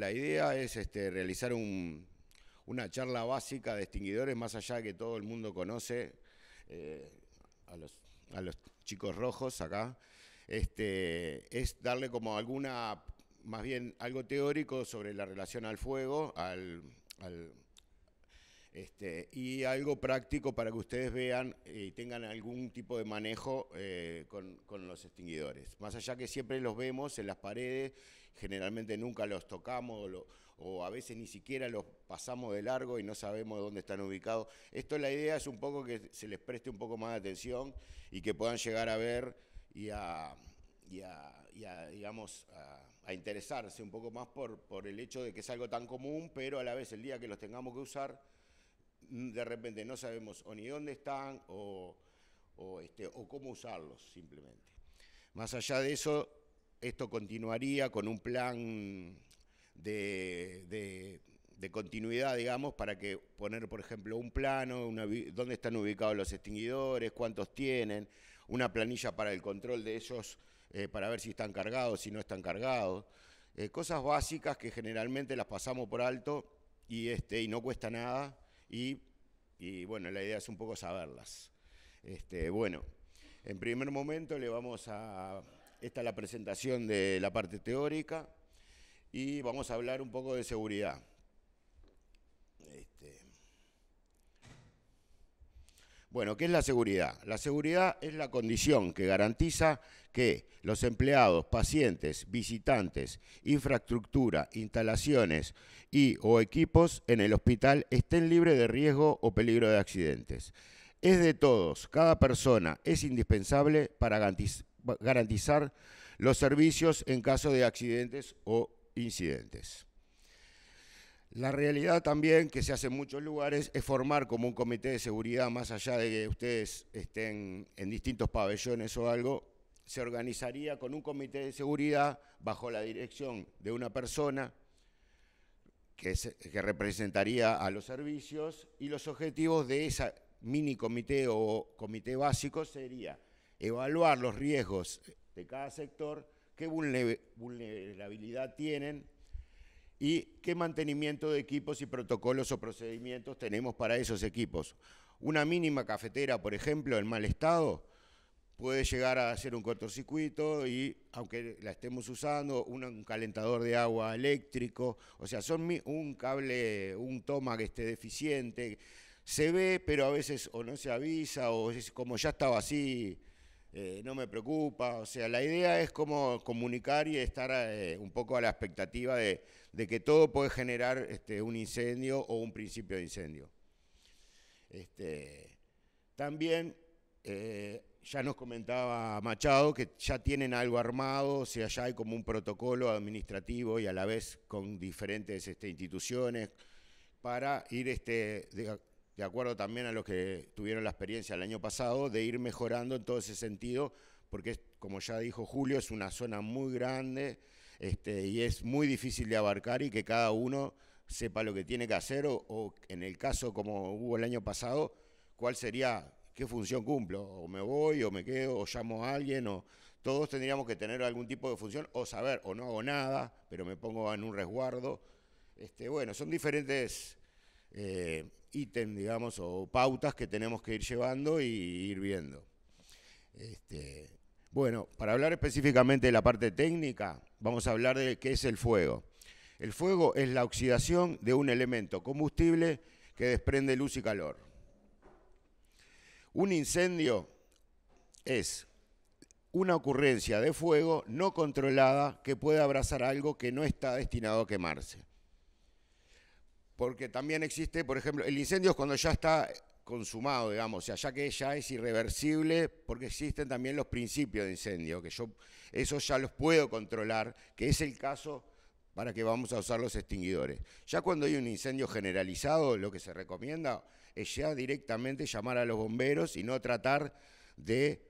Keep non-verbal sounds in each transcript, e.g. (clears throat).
la idea es este, realizar una charla básica de extinguidores, más allá de que todo el mundo conoce eh, a, los, chicos rojos acá, este, es darle como alguna, más bien algo teórico sobre la relación al fuego, este, y algo práctico para que ustedes vean y tengan algún tipo de manejo eh, con, con, los extinguidores. Más allá que siempre los vemos en las paredes generalmente nunca los tocamos o, a veces ni siquiera los pasamos de largo y no sabemos dónde están ubicados. Esto la idea es un poco que se les preste un poco más de atención y que puedan llegar a ver y a, y a, digamos, a, a, interesarse un poco más por, por el hecho de que es algo tan común, pero a la vez el día que los tengamos que usar, mm, de repente no sabemos o ni dónde están o, o, este, o cómo usarlos simplemente. Más allá de eso, esto continuaría con un plan de, continuidad, digamos, para que poner, por ejemplo, un plano, dónde están ubicados los extinguidores, cuántos tienen, una planilla para el control de ellos, eh, para ver si están cargados, si no están cargados. Eh, cosas básicas que generalmente las pasamos por alto y, este, y no cuesta nada y, bueno, la idea es un poco saberlas. Este, bueno, en primer momento le vamos a esta es la presentación de la parte teórica y vamos a hablar un poco de seguridad. Este, bueno, ¿qué es la seguridad? La seguridad es la condición que garantiza que los empleados, pacientes, visitantes, infraestructura, instalaciones y o equipos en el hospital estén libres de riesgo o peligro de accidentes. Es de todos, cada persona es indispensable para garantizar garantizar los servicios en caso de accidentes o incidentes. La realidad también que se hace en muchos lugares es formar como un comité de seguridad, más allá de que ustedes estén en distintos pabellones o algo, se organizaría con un comité de seguridad bajo la dirección de una persona que, representaría a los servicios y los objetivos de ese mini comité o comité básico serían evaluar los riesgos de cada sector, qué vulnerabilidad tienen y qué mantenimiento de equipos y protocolos o procedimientos tenemos para esos equipos. Una mínima cafetera, por ejemplo, en mal estado, puede llegar a hacer un cortocircuito y, aunque la estemos usando, un, calentador de agua eléctrico, o sea, son un cable, un toma que esté deficiente, se ve, pero a veces o no se avisa, o es como ya estaba así, eh, no me preocupa. O sea, la idea es como comunicar y estar eh, un poco a la expectativa de, que todo puede generar este, un incendio o un principio de incendio. Este, también eh, ya nos comentaba Machado que ya tienen algo armado, o sea, ya hay como un protocolo administrativo y a la vez con diferentes este, instituciones para ir este, de acuerdo también a los que tuvieron la experiencia el año pasado, de ir mejorando en todo ese sentido, porque como ya dijo Julio, es una zona muy grande este, y es muy difícil de abarcar y que cada uno sepa lo que tiene que hacer o, en el caso como hubo el año pasado, cuál sería, qué función cumplo, o me voy, o me quedo, o llamo a alguien, o todos tendríamos que tener algún tipo de función, o saber, o no hago nada, pero me pongo en un resguardo. Este, bueno, son diferentes... Eh, ítem, digamos, o pautas que tenemos que ir llevando y ir viendo. Este, bueno, para hablar específicamente de la parte técnica, vamos a hablar de qué es el fuego. El fuego es la oxidación de un elemento combustible que desprende luz y calor. Un incendio es una ocurrencia de fuego no controlada que puede abrazar algo que no está destinado a quemarse porque también existe, por ejemplo, el incendio es cuando ya está consumado, digamos, ya que ya es irreversible, porque existen también los principios de incendio, que yo eso ya los puedo controlar, que es el caso para que vamos a usar los extinguidores. Ya cuando hay un incendio generalizado, lo que se recomienda es ya directamente llamar a los bomberos y no tratar de,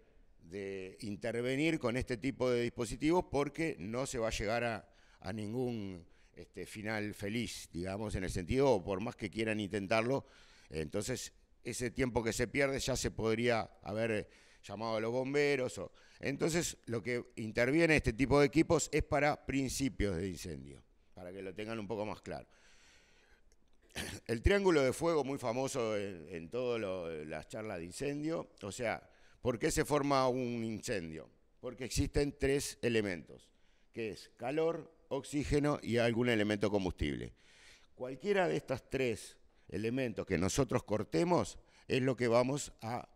intervenir con este tipo de dispositivos porque no se va a llegar a, a ningún este, final feliz, digamos, en el sentido, o por más que quieran intentarlo, entonces ese tiempo que se pierde ya se podría haber eh, llamado a los bomberos. entonces lo que interviene este tipo de equipos es para principios de incendio, para que lo tengan un poco más claro. El triángulo de fuego muy famoso en, en todas las charlas de incendio, o sea, ¿por qué se forma un incendio? Porque existen tres elementos, que es calor, oxígeno y algún elemento combustible. Cualquiera de estos tres elementos que nosotros cortemos es lo que vamos a,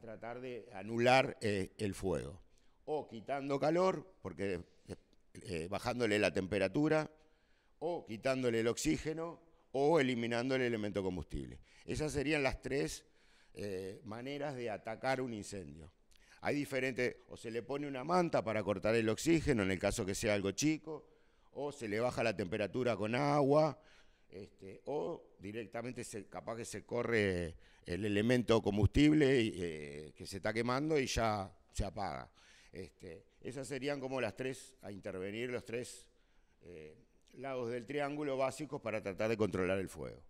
tratar de anular eh, el fuego. O quitando calor, porque eh, bajándole la temperatura, o quitándole el oxígeno, o eliminando el elemento combustible. Esas serían las tres eh, maneras de atacar un incendio. Hay diferentes, o se le pone una manta para cortar el oxígeno en el caso que sea algo chico, o se le baja la temperatura con agua, este, o directamente se, capaz que se corre el elemento combustible eh, que se está quemando y ya se apaga. Este, esas serían como las tres a intervenir, los tres eh, lados del triángulo básicos para tratar de controlar el fuego.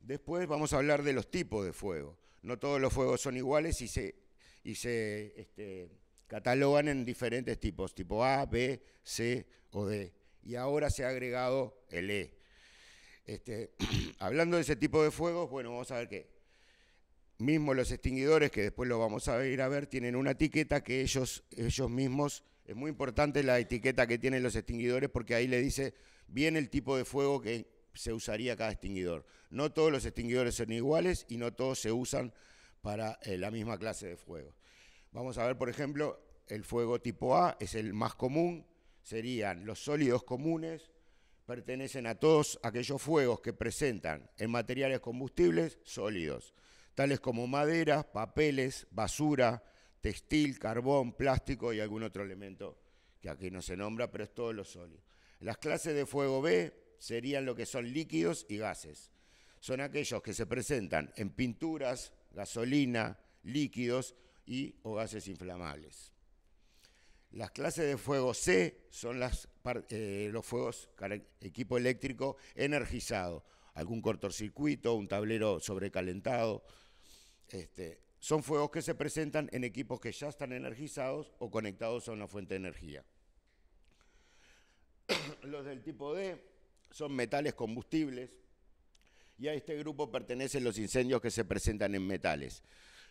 Después vamos a hablar de los tipos de fuego. No todos los fuegos son iguales y se, este, catalogan en diferentes tipos, tipo A, B, C o D. Y ahora se ha agregado el E. Este, (clears throat) hablando de ese tipo de fuegos, bueno, vamos a ver que mismo los extinguidores, que después lo vamos a ir a ver, tienen una etiqueta que ellos, ellos mismos, es muy importante la etiqueta que tienen los extinguidores porque ahí le dice bien el tipo de fuego que se usaría cada extinguidor. No todos los extinguidores son iguales y no todos se usan para eh, la misma clase de fuego. Vamos a ver, por ejemplo, el fuego tipo A es el más común, serían los sólidos comunes, pertenecen a todos aquellos fuegos que presentan en materiales combustibles sólidos, tales como maderas, papeles, basura, textil, carbón, plástico y algún otro elemento que aquí no se nombra, pero es todo lo sólido. Las clases de fuego B serían lo que son líquidos y gases. Son aquellos que se presentan en pinturas, gasolina, líquidos y o gases inflamables. Las clases de fuego C son las, eh, los fuegos equipo eléctrico energizado, algún cortocircuito, un tablero sobrecalentado. Este, son fuegos que se presentan en equipos que ya están energizados o conectados a una fuente de energía. (coughs) los del tipo D son metales combustibles y a este grupo pertenecen los incendios que se presentan en metales.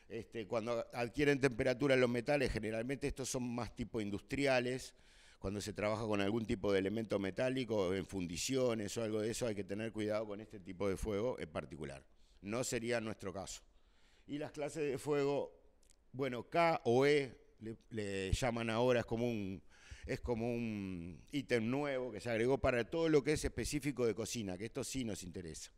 Este, cuando adquieren temperatura los metales, generalmente estos son más tipo industriales. Cuando se trabaja con algún tipo de elemento metálico, en fundiciones o algo de eso, hay que tener cuidado con este tipo de fuego en particular. No sería nuestro caso. Y las clases de fuego, bueno, K o E le, llaman ahora, es como un, es como un ítem nuevo que se agregó para todo lo que es específico de cocina, que esto sí nos interesa.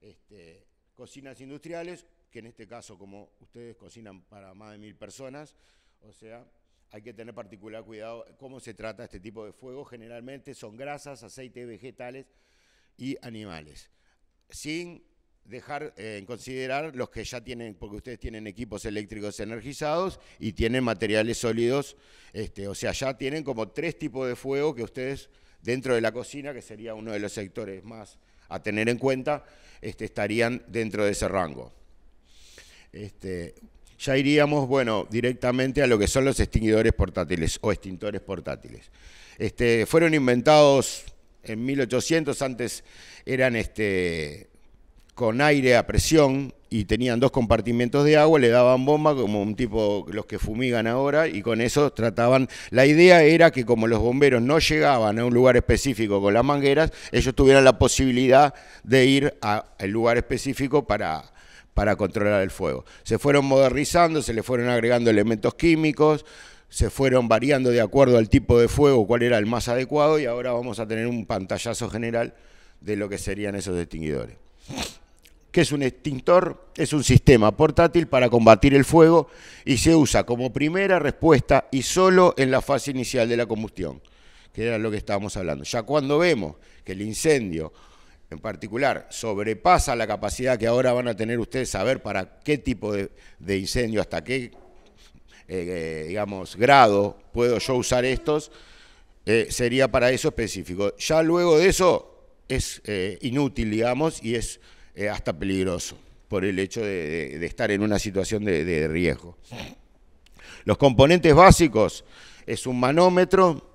Este, cocinas industriales que en este caso, como ustedes cocinan para más de mil personas, o sea, hay que tener particular cuidado cómo se trata este tipo de fuego. Generalmente son grasas, aceites vegetales y animales. Sin dejar eh, en considerar los que ya tienen, porque ustedes tienen equipos eléctricos energizados y tienen materiales sólidos, este, o sea, ya tienen como tres tipos de fuego que ustedes dentro de la cocina, que sería uno de los sectores más a tener en cuenta, este, estarían dentro de ese rango. Este, ya iríamos, bueno, directamente a lo que son los extinguidores portátiles o extintores portátiles. Este, fueron inventados en 1800, antes eran este, con aire a presión y tenían dos compartimientos de agua, le daban bomba como un tipo los que fumigan ahora y con eso trataban. La idea era que como los bomberos no llegaban a un lugar específico con las mangueras, ellos tuvieran la posibilidad de ir al lugar específico para para controlar el fuego. Se fueron modernizando, se le fueron agregando elementos químicos, se fueron variando de acuerdo al tipo de fuego, cuál era el más adecuado, y ahora vamos a tener un pantallazo general de lo que serían esos extinguidores. ¿Qué es un extintor? Es un sistema portátil para combatir el fuego y se usa como primera respuesta y solo en la fase inicial de la combustión, que era lo que estábamos hablando. Ya cuando vemos que el incendio en particular sobrepasa la capacidad que ahora van a tener ustedes saber para qué tipo de, incendio, hasta qué, eh, eh, digamos, grado puedo yo usar estos, eh, sería para eso específico. Ya luego de eso es inútil, digamos, y es hasta peligroso por el hecho de, estar en una situación de riesgo. Los componentes básicos es un manómetro,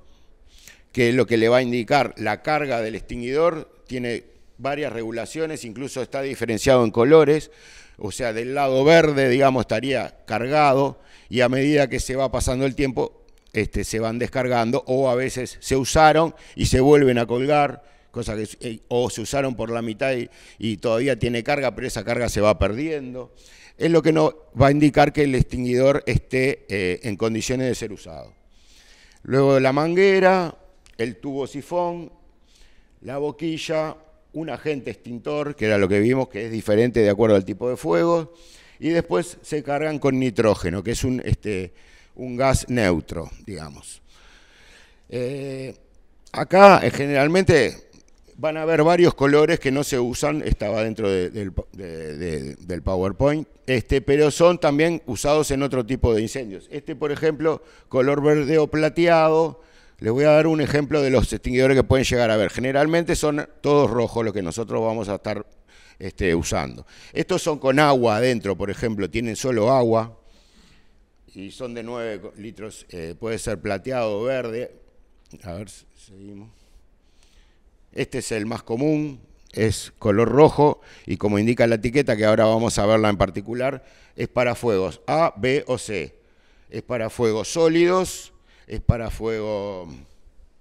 que es lo que le va a indicar la carga del extinguidor, tiene varias regulaciones, incluso está diferenciado en colores, o sea, del lado verde, digamos, estaría cargado y a medida que se va pasando el tiempo, este, se van descargando o a veces se usaron y se vuelven a colgar, cosa que, eh, o se usaron por la mitad y, todavía tiene carga, pero esa carga se va perdiendo. Es lo que nos va a indicar que el extinguidor esté eh, en condiciones de ser usado. Luego la manguera, el tubo sifón, la boquilla, un agente extintor, que era lo que vimos, que es diferente de acuerdo al tipo de fuego, y después se cargan con nitrógeno, que es un, este, un gas neutro, digamos. Eh, acá eh, generalmente van a haber varios colores que no se usan, estaba dentro del PowerPoint, este, pero son también usados en otro tipo de incendios. Este, por ejemplo, color verde o plateado, les voy a dar un ejemplo de los extinguidores que pueden llegar a ver. Generalmente son todos rojos los que nosotros vamos a estar este, usando. Estos son con agua adentro, por ejemplo, tienen solo agua y son de 9 litros, eh, puede ser plateado o verde. A ver, seguimos. Este es el más común, es color rojo y como indica la etiqueta, que ahora vamos a verla en particular, es para fuegos A, B o C. Es para fuegos sólidos, es para fuego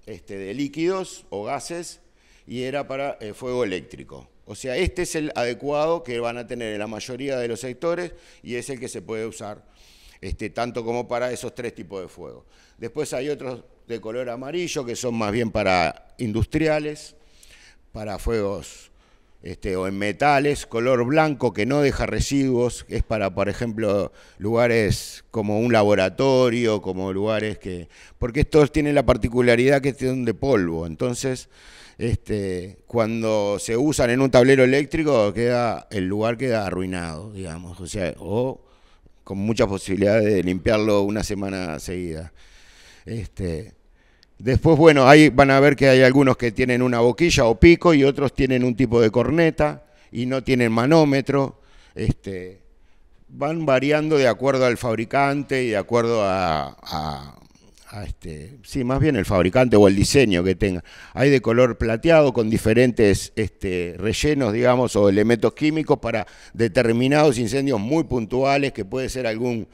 este, de líquidos o gases y era para eh, fuego eléctrico. O sea, este es el adecuado que van a tener en la mayoría de los sectores y es el que se puede usar este, tanto como para esos tres tipos de fuego. Después hay otros de color amarillo que son más bien para industriales, para fuegos este, o en metales, color blanco que no deja residuos, es para, por ejemplo, lugares como un laboratorio, como lugares que... Porque estos tienen la particularidad que son de polvo, entonces este, cuando se usan en un tablero eléctrico queda el lugar queda arruinado, digamos, o con mucha posibilidades de limpiarlo una semana seguida. Este, Después, bueno, ahí van a ver que hay algunos que tienen una boquilla o pico y otros tienen un tipo de corneta y no tienen manómetro. Este, van variando de acuerdo al fabricante y de acuerdo a, este, sí, más bien el fabricante o el diseño que tenga. Hay de color plateado con diferentes este, rellenos, digamos, o elementos químicos para determinados incendios muy puntuales que puede ser algún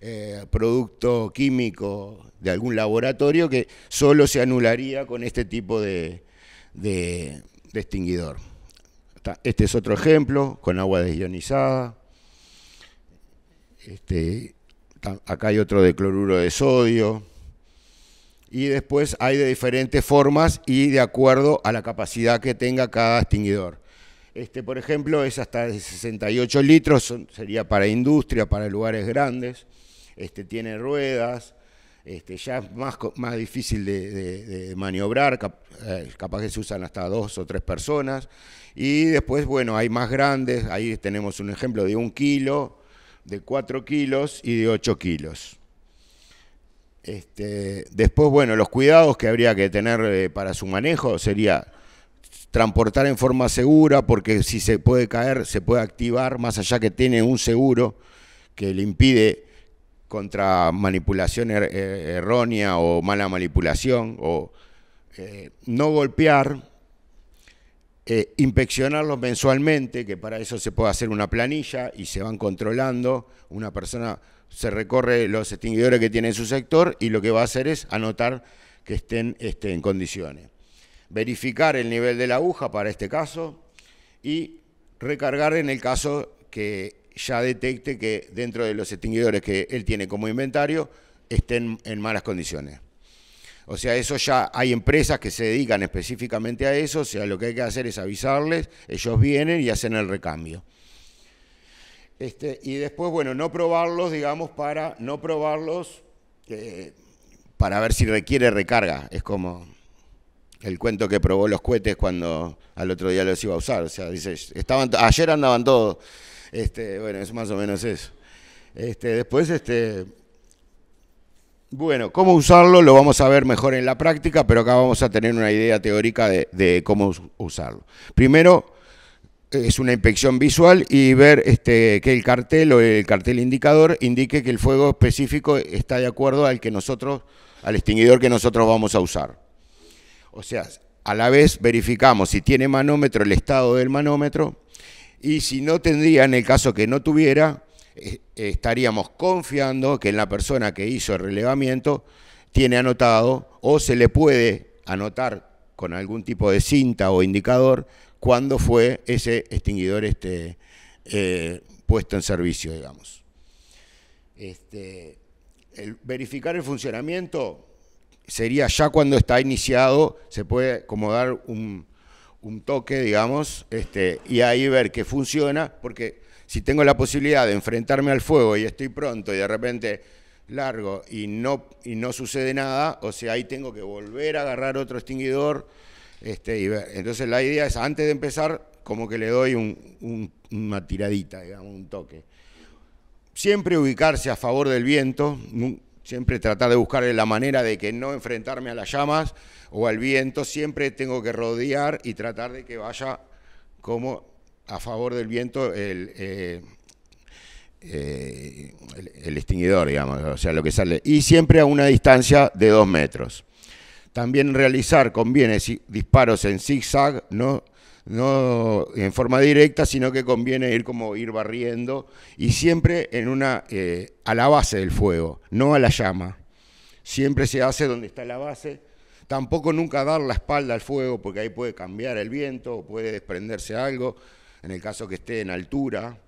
eh, producto químico de algún laboratorio que solo se anularía con este tipo de, extinguidor. Este es otro ejemplo, con agua desionizada. Este, acá hay otro de cloruro de sodio. Y después hay de diferentes formas y de acuerdo a la capacidad que tenga cada extinguidor. Este, por ejemplo, es hasta de 68 litros, sería para industria, para lugares grandes. Este, tiene ruedas, este, ya es más, más difícil de, maniobrar, eh, capaz que se usan hasta dos o tres personas. Y después, bueno, hay más grandes, ahí tenemos un ejemplo de un kilo, de cuatro kilos y de ocho kilos. Este, después, bueno, los cuidados que habría que tener eh, para su manejo sería transportar en forma segura, porque si se puede caer, se puede activar, más allá que tiene un seguro que le impide contra manipulación er, er, errónea o mala manipulación, o eh, no golpear, eh, inspeccionarlos mensualmente, que para eso se puede hacer una planilla y se van controlando. Una persona se recorre los extinguidores que tiene en su sector y lo que va a hacer es anotar que estén este, en condiciones. Verificar el nivel de la aguja para este caso y recargar en el caso que ya detecte que dentro de los extinguidores que él tiene como inventario estén en malas condiciones. O sea, eso ya hay empresas que se dedican específicamente a eso, o sea, lo que hay que hacer es avisarles, ellos vienen y hacen el recambio. Este, y después, bueno, no probarlos, digamos, para no probarlos, eh, para ver si requiere recarga. Es como el cuento que probó los cohetes cuando al otro día los iba a usar. O sea, dice, estaban, ayer andaban todos este, bueno, es más o menos eso. Este, después, este, bueno, cómo usarlo lo vamos a ver mejor en la práctica, pero acá vamos a tener una idea teórica de, cómo usarlo. Primero, es una inspección visual y ver este, que el cartel o el cartel indicador indique que el fuego específico está de acuerdo al que nosotros, al extinguidor que nosotros vamos a usar. O sea, a la vez verificamos si tiene manómetro, el estado del manómetro, y si no tendría, en el caso que no tuviera, eh, estaríamos confiando que en la persona que hizo el relevamiento tiene anotado o se le puede anotar con algún tipo de cinta o indicador cuándo fue ese extinguidor este, eh, puesto en servicio, digamos. Este, verificar el funcionamiento sería ya cuando está iniciado, se puede como dar un, un toque, digamos, este, y ahí ver qué funciona, porque si tengo la posibilidad de enfrentarme al fuego y estoy pronto y de repente largo y no, y no sucede nada, o sea, ahí tengo que volver a agarrar otro extinguidor. Este, y Entonces la idea es, antes de empezar, como que le doy una tiradita, digamos, un toque. Siempre ubicarse a favor del viento, Siempre tratar de buscar la manera de que no enfrentarme a las llamas o al viento. Siempre tengo que rodear y tratar de que vaya como a favor del viento el, eh, eh, extinguidor, digamos, o sea, lo que sale. Y siempre a una distancia de dos metros. También realizar conviene disparos en zigzag, no no en forma directa, sino que conviene ir como ir barriendo y siempre en una, eh, a la base del fuego, no a la llama. Siempre se hace donde está la base. Tampoco nunca dar la espalda al fuego, porque ahí puede cambiar el viento, puede desprenderse algo, en el caso que esté en altura.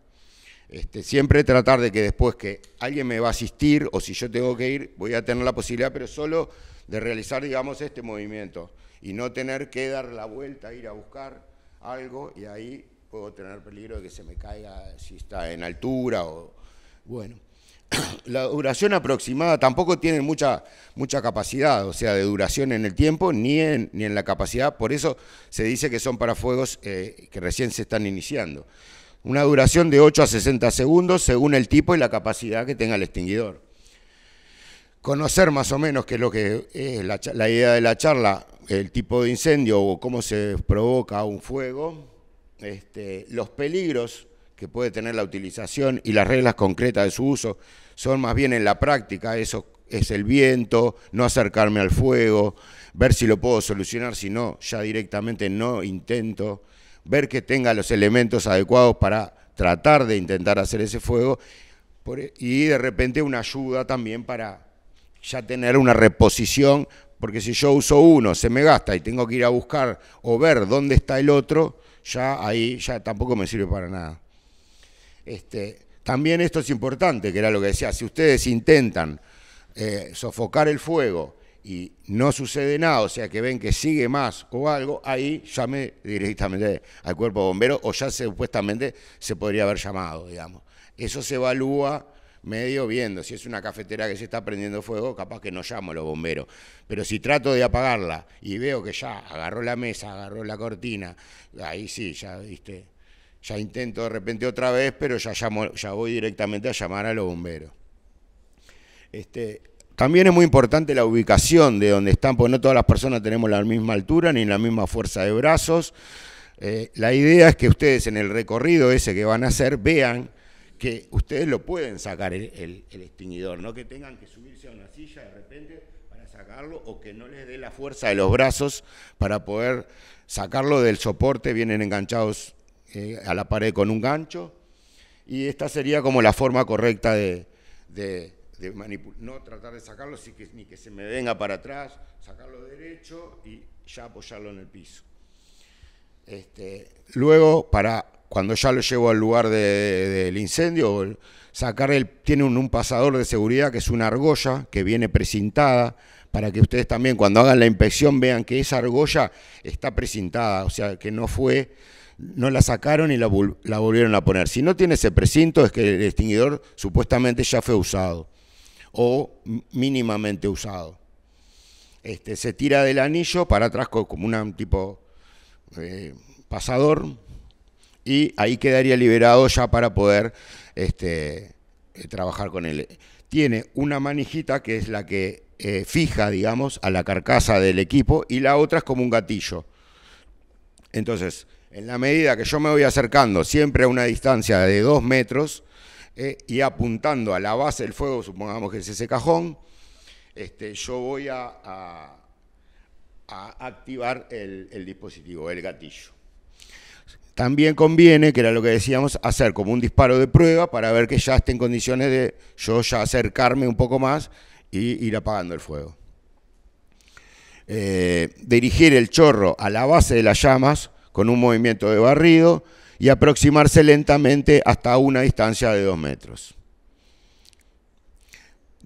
Este, siempre tratar de que después que alguien me va a asistir o si yo tengo que ir, voy a tener la posibilidad, pero solo de realizar, digamos, este movimiento y no tener que dar la vuelta, a ir a buscar algo y ahí puedo tener peligro de que se me caiga si está en altura o... Bueno, (clears throat) la duración aproximada tampoco tiene mucha, mucha capacidad, o sea, de duración en el tiempo ni en, ni en la capacidad, por eso se dice que son para fuegos eh, que recién se están iniciando. Una duración de 8 a 60 segundos según el tipo y la capacidad que tenga el extinguidor conocer más o menos qué es lo que es la, idea de la charla, el tipo de incendio o cómo se provoca un fuego, este, los peligros que puede tener la utilización y las reglas concretas de su uso son más bien en la práctica, eso es el viento, no acercarme al fuego, ver si lo puedo solucionar, si no, ya directamente no intento, ver que tenga los elementos adecuados para tratar de intentar hacer ese fuego e, y de repente una ayuda también para ya tener una reposición, porque si yo uso uno, se me gasta y tengo que ir a buscar o ver dónde está el otro, ya ahí ya tampoco me sirve para nada. Este, también esto es importante, que era lo que decía, si ustedes intentan eh, sofocar el fuego y no sucede nada, o sea que ven que sigue más o algo, ahí llame directamente al cuerpo bombero o ya supuestamente se podría haber llamado, digamos. Eso se evalúa medio viendo. Si es una cafetera que se está prendiendo fuego, capaz que no llamo a los bomberos. Pero si trato de apagarla y veo que ya agarró la mesa, agarró la cortina, ahí sí, ya, viste, ya intento de repente otra vez, pero ya, llamo, ya voy directamente a llamar a los bomberos. Este, también es muy importante la ubicación de donde están, porque no todas las personas tenemos la misma altura ni la misma fuerza de brazos. Eh, la idea es que ustedes en el recorrido ese que van a hacer vean que ustedes lo pueden sacar el, extinguidor, no que tengan que subirse a una silla de repente para sacarlo o que no les dé la fuerza de los brazos para poder sacarlo del soporte, vienen enganchados eh, a la pared con un gancho y esta sería como la forma correcta de, manipular, no tratar de sacarlo ni que se me venga para atrás, sacarlo derecho y ya apoyarlo en el piso. Este, luego, para cuando ya lo llevo al lugar del incendio, sacar el, tiene un, pasador de seguridad que es una argolla que viene precintada para que ustedes también cuando hagan la inspección vean que esa argolla está precintada, o sea que no fue, no la sacaron y la, volvieron a poner. Si no tiene ese precinto es que el extinguidor supuestamente ya fue usado o mínimamente usado. Este, se tira del anillo para atrás como un tipo eh, pasador y ahí quedaría liberado ya para poder este, eh, trabajar con él. Tiene una manijita que es la que eh, fija, digamos, a la carcasa del equipo y la otra es como un gatillo. Entonces, en la medida que yo me voy acercando siempre a una distancia de dos metros eh, y apuntando a la base del fuego, supongamos que es ese cajón, este, yo voy a, activar el dispositivo, el gatillo también conviene, que era lo que decíamos, hacer como un disparo de prueba para ver que ya esté en condiciones de yo ya acercarme un poco más y ir apagando el fuego. Eh, dirigir el chorro a la base de las llamas con un movimiento de barrido y aproximarse lentamente hasta una distancia de dos metros.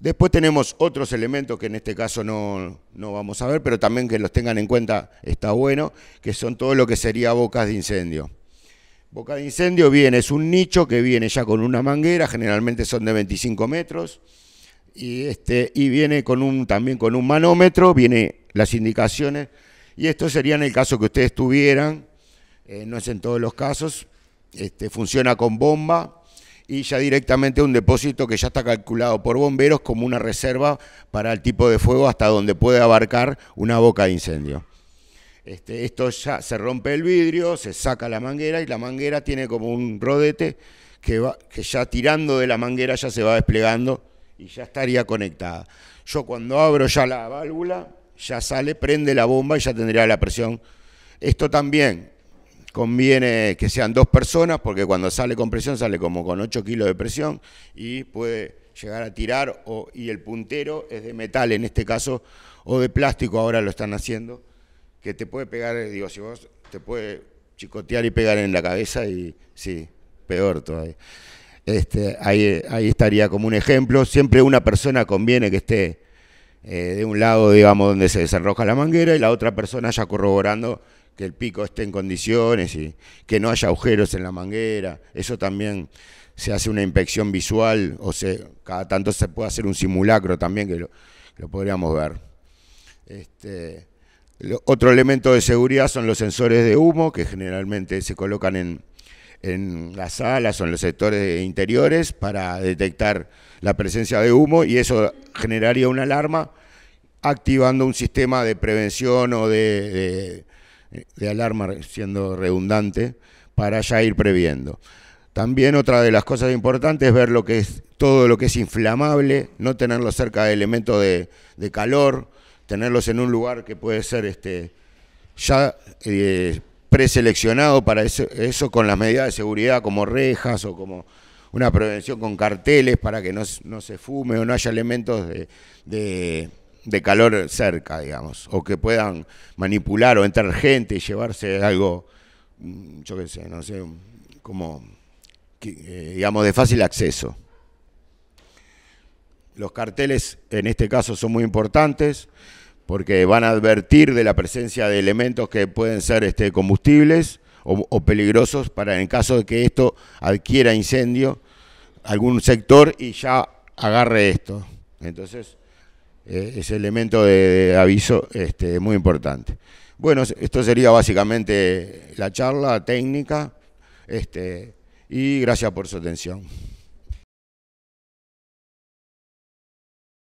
Después tenemos otros elementos que en este caso no, vamos a ver, pero también que los tengan en cuenta está bueno, que son todo lo que sería bocas de incendio. Boca de incendio viene, es un nicho que viene ya con una manguera, generalmente son de 25 metros, y, este, y viene con un, también con un manómetro, viene las indicaciones, y esto sería en el caso que ustedes tuvieran, eh, no es en todos los casos, este, funciona con bomba, y ya directamente un depósito que ya está calculado por bomberos como una reserva para el tipo de fuego hasta donde puede abarcar una boca de incendio. Este, esto ya se rompe el vidrio, se saca la manguera y la manguera tiene como un rodete que, va, que ya tirando de la manguera ya se va desplegando y ya estaría conectada. Yo cuando abro ya la válvula, ya sale, prende la bomba y ya tendría la presión. Esto también conviene que sean dos personas porque cuando sale con presión sale como con 8 kilos de presión y puede llegar a tirar y el puntero es de metal en este caso o de plástico, ahora lo están haciendo, que te puede pegar, digo, si vos te puede chicotear y pegar en la cabeza y sí, peor todavía. Este, ahí, ahí estaría como un ejemplo. Siempre una persona conviene que esté eh, de un lado, digamos, donde se desarroja la manguera y la otra persona ya corroborando que el pico esté en condiciones y que no haya agujeros en la manguera. Eso también se hace una inspección visual o cada tanto se puede hacer un simulacro también que lo, podríamos ver. Este, otro elemento de seguridad son los sensores de humo que generalmente se colocan en, las salas o en los sectores interiores para detectar la presencia de humo y eso generaría una alarma activando un sistema de prevención o de eh, de alarma, siendo redundante, para ya ir previendo. También otra de las cosas importantes es ver lo que es, todo lo que es inflamable, no tenerlo cerca de elementos de, calor, tenerlos en un lugar que puede ser este, ya eh, preseleccionado para eso, con las medidas de seguridad como rejas o como una prevención con carteles para que no, se fume o no haya elementos de de calor cerca, digamos, o que puedan manipular o entrar gente y llevarse algo, mm, yo qué sé, no sé, como, eh, digamos, de fácil acceso. Los carteles en este caso son muy importantes porque van a advertir de la presencia de elementos que pueden ser este, combustibles o, o peligrosos para en caso de que esto adquiera incendio algún sector y ya agarre esto. Entonces, eh, ese elemento de, aviso este, muy importante. Bueno, esto sería básicamente la charla técnica este, y gracias por su atención.